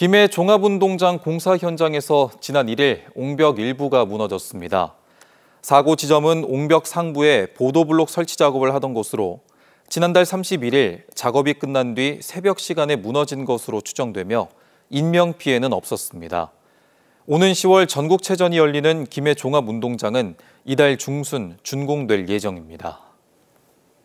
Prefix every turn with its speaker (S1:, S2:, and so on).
S1: 김해 종합운동장 공사 현장에서 지난 1일 옹벽 일부가 무너졌습니다. 사고 지점은 옹벽 상부에 보도블록 설치 작업을 하던 곳으로 지난달 31일 작업이 끝난 뒤 새벽 시간에 무너진 것으로 추정되며 인명피해는 없었습니다. 오는 10월 전국체전이 열리는 김해 종합운동장은 이달 중순 준공될 예정입니다.